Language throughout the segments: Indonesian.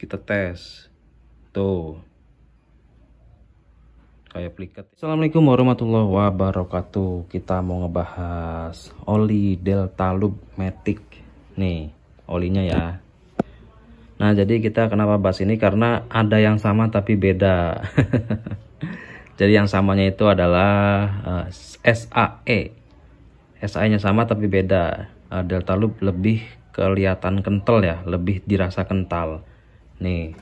kita tes tuh kayak pliket Assalamualaikum warahmatullahi wabarakatuh kita mau ngebahas oli delta loop matic nih olinya ya nah jadi kita kenapa bahas ini karena ada yang sama tapi beda jadi yang samanya itu adalah uh, eh, SAE SAE nya sama tapi beda uh, delta loop lebih kelihatan kental ya lebih dirasa kental nih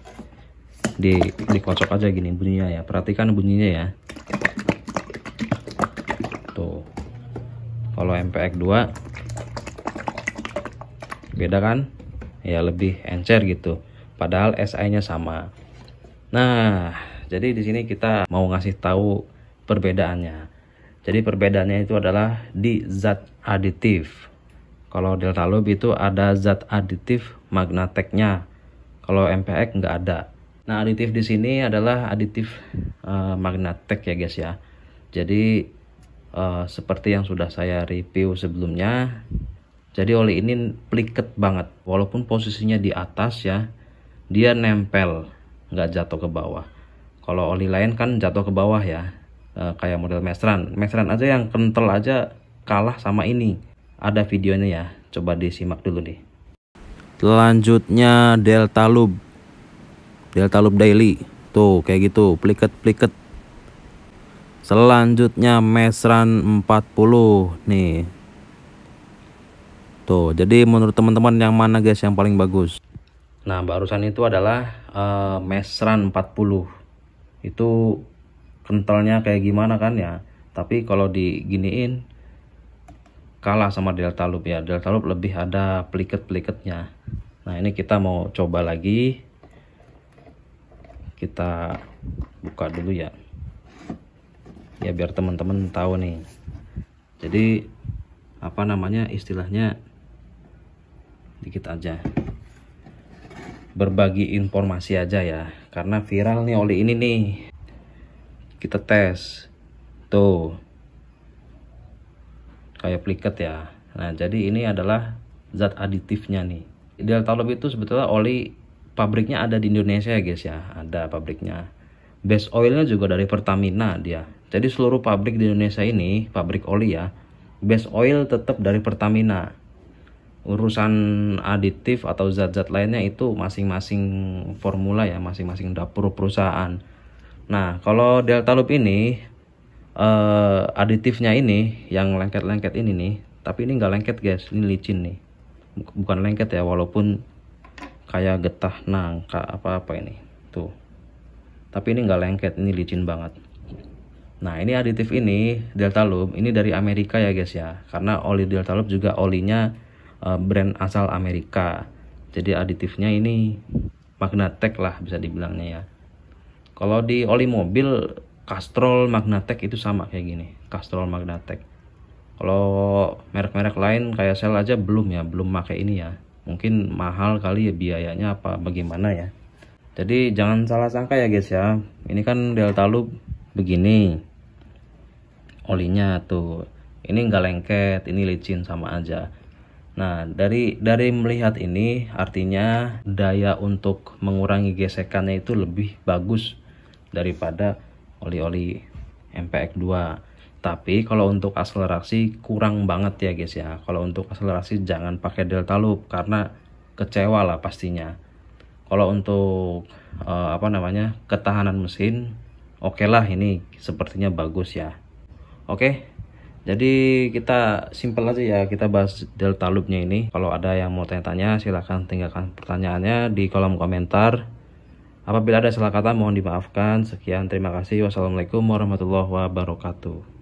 di dikocok aja gini bunyinya ya perhatikan bunyinya ya tuh kalau MPX 2 beda kan ya lebih encer gitu padahal SI nya sama nah jadi di sini kita mau ngasih tahu perbedaannya jadi perbedaannya itu adalah di zat aditif kalau delta loop itu ada zat aditif magnateknya. Kalau MPX nggak ada. Nah, aditif di sini adalah aditif uh, eh, magnatek ya guys ya. Jadi uh, seperti yang sudah saya review sebelumnya, jadi oli ini pliket banget. Walaupun posisinya di atas ya, dia nempel, nggak jatuh ke bawah. Kalau oli lain kan jatuh ke bawah ya, uh, kayak model mesran. Mesran aja yang kental aja kalah sama ini. Ada videonya ya, coba disimak dulu nih. Selanjutnya Delta Loop. Delta Loop Daily. Tuh, kayak gitu, pliket-pliket. Selanjutnya Mesran 40 nih. Tuh, jadi menurut teman-teman yang mana guys yang paling bagus? Nah, barusan itu adalah uh, Mesran 40. Itu kentalnya kayak gimana kan ya? Tapi kalau diginiin kalah sama delta loop ya delta loop lebih ada peliket-peliketnya nah ini kita mau coba lagi kita buka dulu ya ya biar teman-teman tahu nih jadi apa namanya istilahnya dikit aja berbagi informasi aja ya karena viral nih oli ini nih kita tes tuh kayak pliket ya nah jadi ini adalah zat aditifnya nih Delta Lob itu sebetulnya oli pabriknya ada di Indonesia ya guys ya ada pabriknya base oilnya juga dari Pertamina dia jadi seluruh pabrik di Indonesia ini pabrik oli ya base oil tetap dari Pertamina urusan aditif atau zat-zat lainnya itu masing-masing formula ya masing-masing dapur perusahaan nah kalau delta Lub ini uh, eh, aditifnya ini yang lengket-lengket ini nih tapi ini nggak lengket guys ini licin nih bukan lengket ya walaupun kayak getah nangka apa-apa ini tuh tapi ini nggak lengket ini licin banget nah ini aditif ini delta loop ini dari Amerika ya guys ya karena oli delta loop juga olinya uh, brand asal Amerika jadi aditifnya ini magnetek lah bisa dibilangnya ya kalau di oli mobil Castrol Magnatec itu sama kayak gini Castrol Magnatec kalau merek-merek lain kayak sel aja belum ya belum pakai ini ya mungkin mahal kali ya biayanya apa bagaimana ya jadi jangan salah sangka ya guys ya ini kan delta loop begini olinya tuh ini nggak lengket ini licin sama aja Nah, dari dari melihat ini artinya daya untuk mengurangi gesekannya itu lebih bagus daripada oli-oli MPX2 tapi kalau untuk akselerasi kurang banget ya guys ya kalau untuk akselerasi jangan pakai delta loop karena kecewa lah pastinya kalau untuk uh, apa namanya ketahanan mesin oke okay lah ini sepertinya bagus ya oke okay? jadi kita simpel aja ya kita bahas delta loopnya ini kalau ada yang mau tanya-tanya silahkan tinggalkan pertanyaannya di kolom komentar Apabila ada salah kata mohon dimaafkan. Sekian terima kasih. Wassalamualaikum warahmatullahi wabarakatuh.